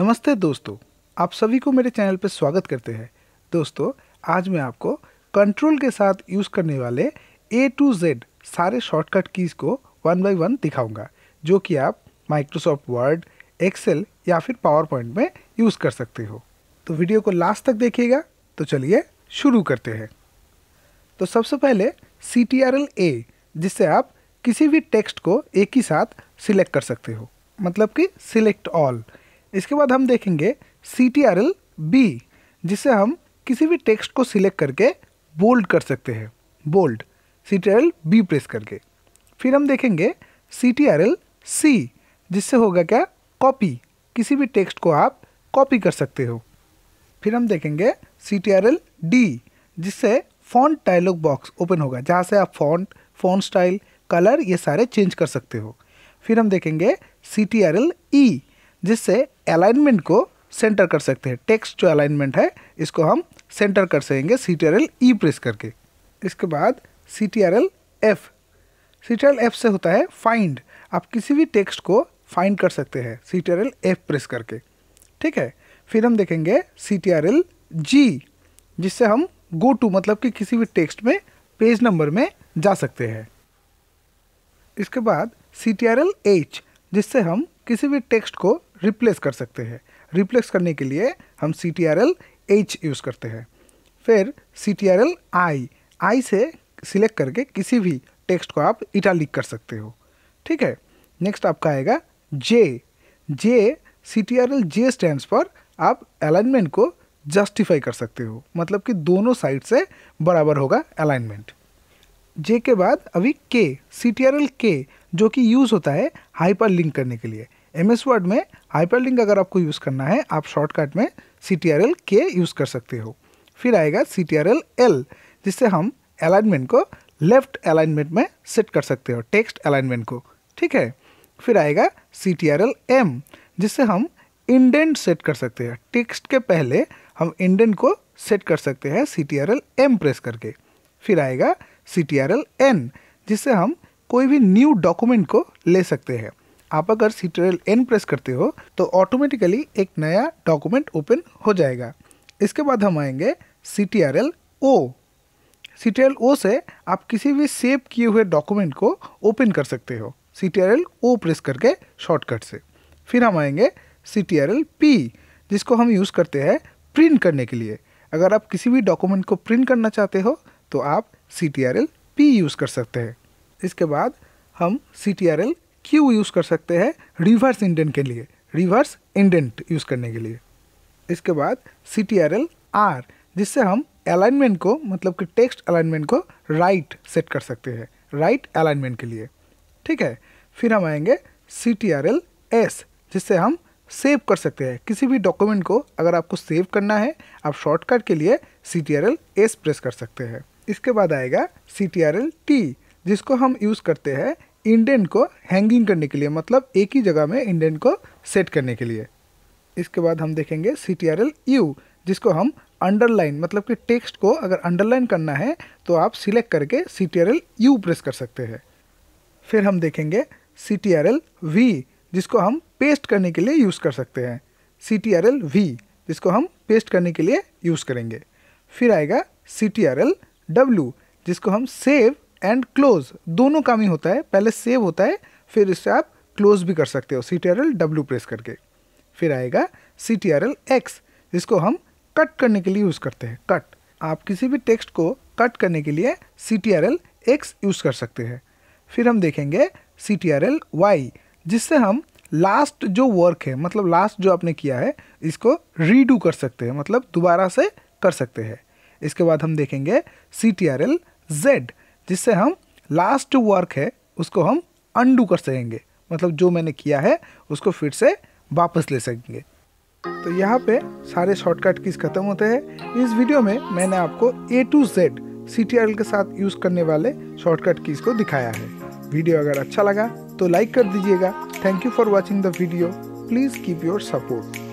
नमस्ते दोस्तों आप सभी को मेरे चैनल पर स्वागत करते हैं दोस्तों आज मैं आपको कंट्रोल के साथ यूज़ करने वाले ए टू जेड सारे शॉर्टकट कीज़ को वन बाय वन दिखाऊंगा जो कि आप माइक्रोसॉफ्ट वर्ड एक्सेल या फिर पावर पॉइंट में यूज़ कर सकते हो तो वीडियो को लास्ट तक देखिएगा तो चलिए शुरू करते हैं तो सबसे पहले C T R L A जिससे आप किसी भी टेक्स्ट को एक ही साथ सिलेक्ट कर सकते हो मतलब कि सिलेक्ट ऑल इसके बाद हम देखेंगे C T R L B जिससे हम किसी भी टेक्स्ट को सिलेक्ट करके बोल्ड कर सकते हैं bold C T R L B press करके फिर हम देखेंगे C T R L C जिससे होगा क्या कॉपी किसी भी टेक्स्ट को आप कॉपी कर सकते हो फिर हम देखेंगे C T R L D जिससे फॉन्ट डायलॉग बॉक्स ओपन होगा जहाँ से आप फॉन्ट फॉन्ट स्टाइल कलर ये सारे चेंज कर सकते हो फिर हम देखेंगे C T R L E जिससे अलाइनमेंट को सेंटर कर सकते हैं टेक्स्ट जो अलाइनमेंट है इसको हम सेंटर कर सकेंगे C T R L E press करके इसके बाद C T R L F C T R L F से होता है फाइंड आप किसी भी टेक्स्ट को फाइंड कर सकते हैं C T R L F press करके ठीक है फिर हम देखेंगे C T R L G जिससे हम गो टू मतलब कि किसी भी टेक्स्ट में पेज नंबर में जा सकते हैं इसके बाद C T R L H जिससे हम किसी भी टेक्स्ट को रिप्लेस कर सकते हैं रिप्लेस करने के लिए हम C T R L H use करते हैं फिर C T R L I I से सिलेक्ट करके किसी भी टेक्स्ट को आप इटालिक कर सकते हो ठीक है नेक्स्ट आपका आएगा J J C T R L J stand पर आप अलाइनमेंट को जस्टिफाई कर सकते हो मतलब कि दोनों साइड से बराबर होगा अलाइनमेंट जे के बाद अभी के सी टी आर एल के जो कि यूज़ होता है हाइपर लिंक करने के लिए एम एस वर्ड में हाइपरलिंक अगर आपको यूज़ करना है आप शॉर्टकट में C T R L K use कर सकते हो फिर आएगा C T R L L जिससे हम अलाइनमेंट को लेफ्ट अलाइनमेंट में सेट कर सकते हो टेक्स्ट अलाइनमेंट को ठीक है फिर आएगा C T R L M जिससे हम इंडेंट सेट कर सकते हैं टेक्स्ट के पहले हम इंडेंट को सेट कर सकते हैं C T R L M press करके फिर आएगा C T R L N जिससे हम कोई भी न्यू डॉक्यूमेंट को ले सकते हैं आप अगर सीट्रेल एन प्रेस करते हो तो ऑटोमेटिकली एक नया डॉक्यूमेंट ओपन हो जाएगा इसके बाद हम आएंगे C T R L O C T R L O से आप किसी भी सेव किए हुए डॉक्यूमेंट को ओपन कर सकते हो C T R L O press करके शॉर्टकट से फिर हम आएंगे C T R L P जिसको हम यूज़ करते हैं प्रिंट करने के लिए अगर आप किसी भी डॉक्यूमेंट को प्रिंट करना चाहते हो तो आप C T R L P use कर सकते हैं इसके बाद हम C T R L Q use कर सकते हैं रिवर्स इंडेंट के लिए रिवर्स इंडेंट यूज़ करने के लिए इसके बाद C T R L R जिससे हम अलाइनमेंट को मतलब कि टेक्स्ट अलाइनमेंट को राइट right सेट कर सकते हैं राइट right अलाइनमेंट के लिए ठीक है फिर हम आएंगे C T R L S जिससे हम सेव कर सकते हैं किसी भी डॉक्यूमेंट को अगर आपको सेव करना है आप शॉर्टकट के लिए C T R L S press कर सकते हैं इसके बाद आएगा C T R L T जिसको हम यूज़ करते हैं इंडेंट को हैंगिंग करने के लिए मतलब एक ही जगह में इंडेंट को सेट करने के लिए इसके बाद हम देखेंगे C T R L U जिसको हम अंडरलाइन मतलब कि टेक्स्ट को अगर अंडरलाइन करना है तो आप सिलेक्ट करके C T R L U press कर सकते हैं फिर हम देखेंगे C T R L V जिसको हम पेस्ट करने के लिए यूज़ कर सकते हैं C T R L V जिसको हम पेस्ट करने के लिए यूज़ करेंगे फिर आएगा C T R L W जिसको हम सेव एंड क्लोज दोनों काम ही होता है पहले सेव होता है फिर इससे आप क्लोज भी कर सकते हो C T R L W press करके फिर आएगा C T R L X जिसको हम कट करने के लिए यूज़ करते हैं कट आप किसी भी टेक्स्ट को कट करने के लिए C T R L X use कर सकते हैं फिर हम देखेंगे C T R L Y जिससे हम लास्ट जो वर्क है मतलब लास्ट जो आपने किया है इसको रीडू कर सकते हैं मतलब दोबारा से कर सकते हैं इसके बाद हम देखेंगे C T R L Z जिससे हम लास्ट वर्क है उसको हम अंडू कर सकेंगे मतलब जो मैंने किया है उसको फिर से वापस ले सकेंगे तो यहाँ पे सारे शॉर्टकट कीज खत्म होते हैं इस वीडियो में मैंने आपको ए टू जेड सी के साथ यूज़ करने वाले शॉर्टकट कीज़ को दिखाया है वीडियो अगर अच्छा लगा तो लाइक कर दीजिएगा thank you for watching the video please keep your support